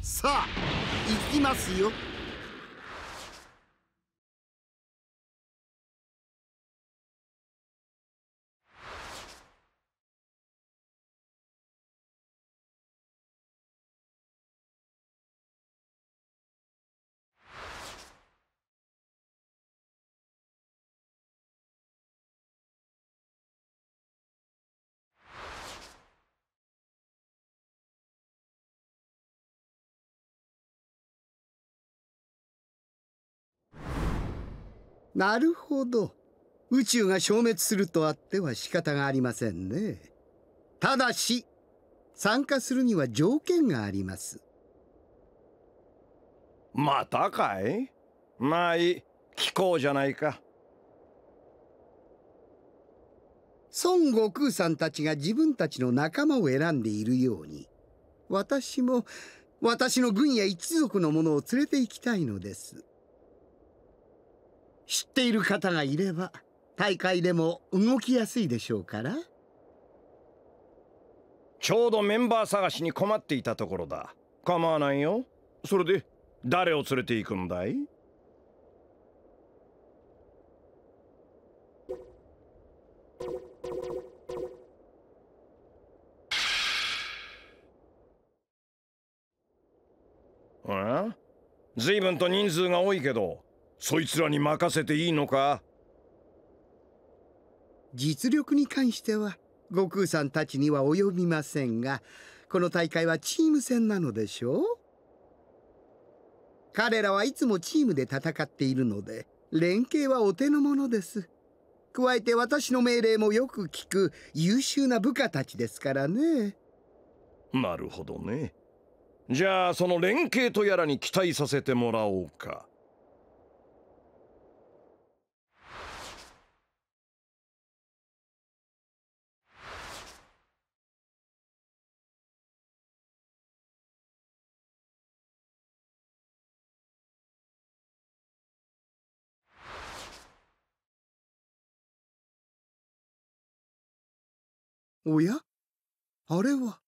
さあ行きますよなるほど宇宙が消滅するとあっては仕方がありませんねただし参加するには条件がありますまたかいまあいい聞こうじゃないか孫悟空さんたちが自分たちの仲間を選んでいるように私も私の軍や一族の者を連れて行きたいのです。知っている方がいれば大会でも動きやすいでしょうからちょうどメンバー探しに困っていたところだ構わないよそれで誰を連れて行くんだいずいぶんと人数が多いけどそいつらに任せていいのか実力に関しては悟空さんたちには及びませんがこの大会はチーム戦なのでしょう彼らはいつもチームで戦っているので連携はお手の物です加えて私の命令もよく聞く優秀な部下たちですからねなるほどねじゃあその連携とやらに期待させてもらおうかおやあれは。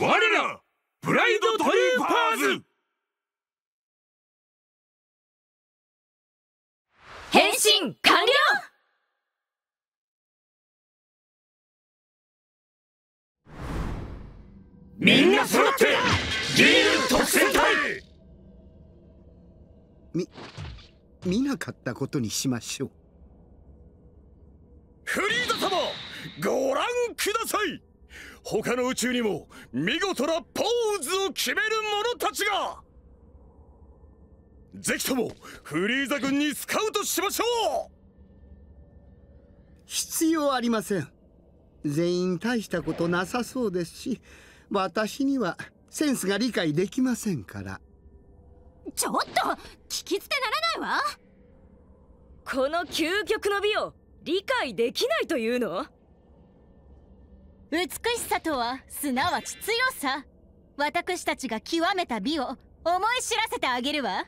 我らブライドトリーパーズ変身完了みんな揃ってリール特戦隊み見なかったことにしましょうフリーザ様ご覧ください他の宇宙にも見事なポーズを決める者たちがぜひともフリーザ軍にスカウトしましょう必要ありません全員大したことなさそうですし私にはセンスが理解できませんから。ちょっと聞き捨てならないわこの究極の美を理解できないというの美しさとはすなわち強さ私たちが極めた美を思い知らせてあげるわ